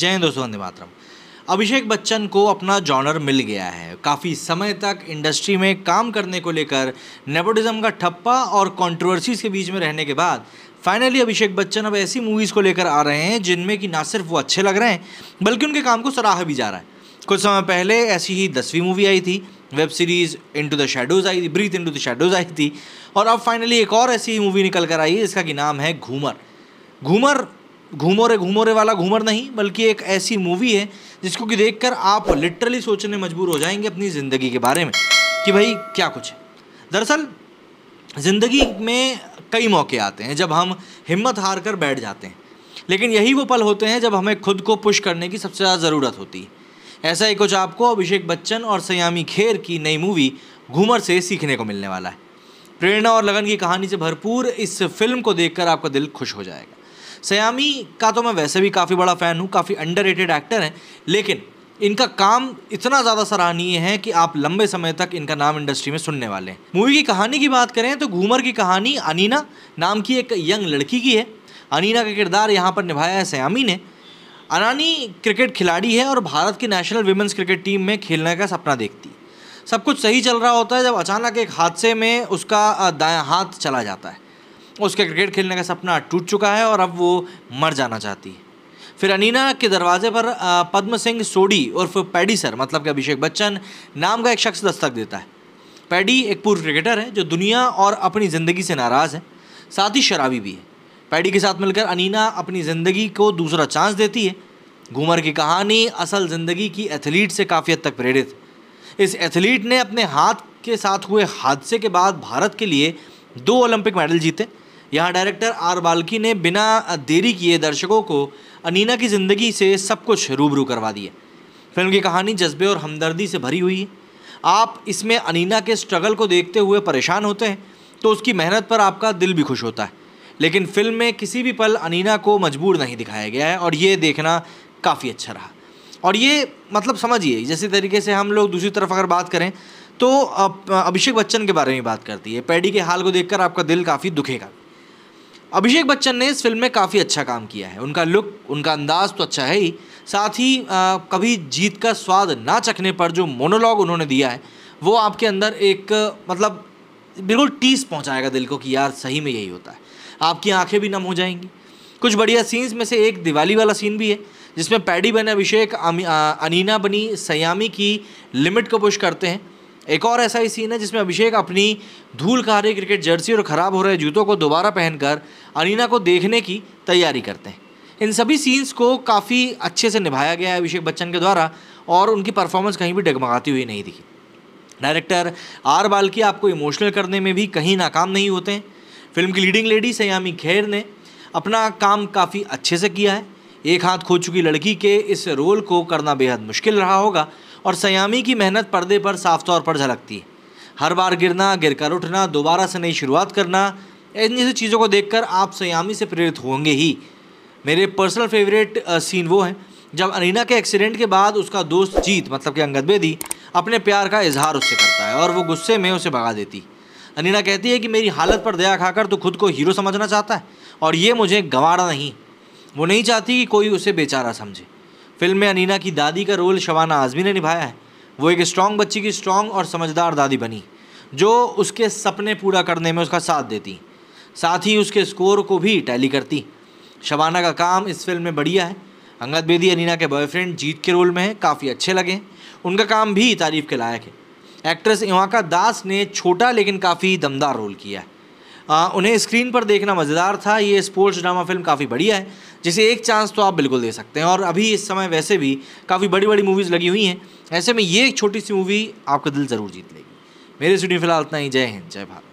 जय हिंद दोस्तों वंदे मातरम अभिषेक बच्चन को अपना जॉनर मिल गया है काफ़ी समय तक इंडस्ट्री में काम करने को लेकर नेपोटिज्म का ठप्पा और कॉन्ट्रोवर्सीज़ के बीच में रहने के बाद फाइनली अभिषेक बच्चन अब ऐसी मूवीज़ को लेकर आ रहे हैं जिनमें कि ना सिर्फ वो अच्छे लग रहे हैं बल्कि उनके काम को सराहा भी जा रहा है कुछ समय पहले ऐसी ही दसवीं मूवी आई थी web series into the shadows आई थी ब्रीथ इनटू द शेडोज़ आई थी और अब फाइनली एक और ऐसी मूवी निकल कर आई है जिसका कि नाम है घूमर घूमर घूमोरे घूमोरे वाला घूमर नहीं बल्कि एक ऐसी मूवी है जिसको कि देखकर आप लिटरली सोचने मजबूर हो जाएंगे अपनी ज़िंदगी के बारे में कि भाई क्या कुछ है दरअसल ज़िंदगी में कई मौके आते हैं जब हम हिम्मत हार कर बैठ जाते हैं लेकिन यही वो पल होते हैं जब हमें खुद को पुश करने की सबसे ज़्यादा ज़रूरत होती है ऐसा ही कुछ आपको अभिषेक बच्चन और सयामी खेर की नई मूवी घूमर से सीखने को मिलने वाला है प्रेरणा और लगन की कहानी से भरपूर इस फिल्म को देखकर आपका दिल खुश हो जाएगा सयामी का तो मैं वैसे भी काफ़ी बड़ा फ़ैन हूँ काफ़ी अंडर एक्टर हैं लेकिन इनका काम इतना ज़्यादा सराहनीय है कि आप लंबे समय तक इनका नाम इंडस्ट्री में सुनने वाले हैं मूवी की कहानी की बात करें तो घूमर की कहानी अनीना नाम की एक यंग लड़की की है अनीना का किरदार यहाँ पर निभाया है सयामी ने अनानी क्रिकेट खिलाड़ी है और भारत की नेशनल वीमेंस क्रिकेट टीम में खेलने का सपना देखती सब कुछ सही चल रहा होता है जब अचानक एक हादसे में उसका दाया हाथ चला जाता है उसका क्रिकेट खेलने का सपना टूट चुका है और अब वो मर जाना चाहती है फिर अनीना के दरवाजे पर पद्म सिंह सोडी उर्फ पैडी सर मतलब कि अभिषेक बच्चन नाम का एक शख्स दस्तक देता है पैडी एक पूर्व क्रिकेटर है जो दुनिया और अपनी ज़िंदगी से नाराज़ है साथ ही शराबी भी है पैडी के साथ मिलकर अनीना अपनी ज़िंदगी को दूसरा चांस देती है घूमर की कहानी असल ज़िंदगी की एथलीट से काफ़ी हद तक प्रेरित इस एथलीट ने अपने हाथ के साथ हुए हादसे के बाद भारत के लिए दो ओलंपिक मेडल जीते यहाँ डायरेक्टर आर बाल्की ने बिना देरी किए दर्शकों को अनीना की ज़िंदगी से सब कुछ रूबरू करवा दिया फिल्म की कहानी जज्बे और हमदर्दी से भरी हुई है आप इसमें अनीना के स्ट्रगल को देखते हुए परेशान होते हैं तो उसकी मेहनत पर आपका दिल भी खुश होता है लेकिन फिल्म में किसी भी पल अनीना को मजबूर नहीं दिखाया गया है और ये देखना काफ़ी अच्छा रहा और ये मतलब समझिए जैसे तरीके से हम लोग दूसरी तरफ अगर बात करें तो अभिषेक बच्चन के बारे में बात करती है पैडी के हाल को देखकर आपका दिल काफ़ी दुखेगा अभिषेक बच्चन ने इस फिल्म में काफ़ी अच्छा काम किया है उनका लुक उनका अंदाज तो अच्छा है ही साथ ही आ, कभी जीत का स्वाद ना चखने पर जो मोनोलॉग उन्होंने दिया है वो आपके अंदर एक मतलब बिल्कुल टीस पहुंचाएगा दिल को कि यार सही में यही होता है आपकी आंखें भी नम हो जाएंगी कुछ बढ़िया सीन्स में से एक दिवाली वाला सीन भी है जिसमें पैडी बने अभिषेक अनीना बनी सयामी की लिमिट को पुश करते हैं एक और ऐसा ही सीन है जिसमें अभिषेक अपनी धूल रही क्रिकेट जर्सी और ख़राब हो रहे जूतों को दोबारा पहनकर अनीना को देखने की तैयारी करते हैं इन सभी सीन्स को काफ़ी अच्छे से निभाया गया है अभिषेक बच्चन के द्वारा और उनकी परफॉर्मेंस कहीं भी डगमगाती हुई नहीं दिखी डायरेक्टर आर बालकी आपको इमोशनल करने में भी कहीं नाकाम नहीं होते हैं फिल्म की लीडिंग लेडी सयामी खैर ने अपना काम काफ़ी अच्छे से किया है एक हाथ खो चुकी लड़की के इस रोल को करना बेहद मुश्किल रहा होगा और सयामी की मेहनत पर्दे पर साफ तौर पर झलकती है हर बार गिरना गिर कर उठना दोबारा से नई शुरुआत करना इन जैसी चीज़ों को देखकर आप सयामी से प्रेरित होंगे ही मेरे पर्सनल फेवरेट सीन वो हैं जब अनीना के एक्सीडेंट के बाद उसका दोस्त जीत मतलब कि अंगद बेदी अपने प्यार का इजहार उससे करता है और वो गुस्से में उसे भगा देती अनीना कहती है कि मेरी हालत पर दया खाकर तो खुद को हीरो समझना चाहता है और ये मुझे गंवाड़ा नहीं वो नहीं चाहती कि कोई उसे बेचारा समझे फिल्म में अनीना की दादी का रोल शबाना आज़मी ने निभाया है वो एक स्ट्रॉन्ग बच्ची की स्ट्रॉन्ग और समझदार दादी बनी जो उसके सपने पूरा करने में उसका साथ देती साथ ही उसके स्कोर को भी टैली करती शबाना का काम इस फिल्म में बढ़िया है अंगद बेदी अनीना के बॉयफ्रेंड जीत के रोल में हैं काफ़ी अच्छे लगे हैं उनका काम भी तारीफ़ के लायक है एक्ट्रेस इवाका दास ने छोटा लेकिन काफ़ी दमदार रोल किया है आ, उन्हें स्क्रीन पर देखना मज़ेदार था ये स्पोर्ट्स ड्रामा फिल्म काफ़ी बढ़िया है जिसे एक चांस तो आप बिल्कुल दे सकते हैं और अभी इस समय वैसे भी काफ़ी बड़ी बड़ी मूवीज़ लगी हुई हैं ऐसे में ये एक छोटी सी मूवी आपका दिल ज़रूर जीत लेगी मेरे स्टूडियो फिलहाल इतना ही जय हिंद जय भारत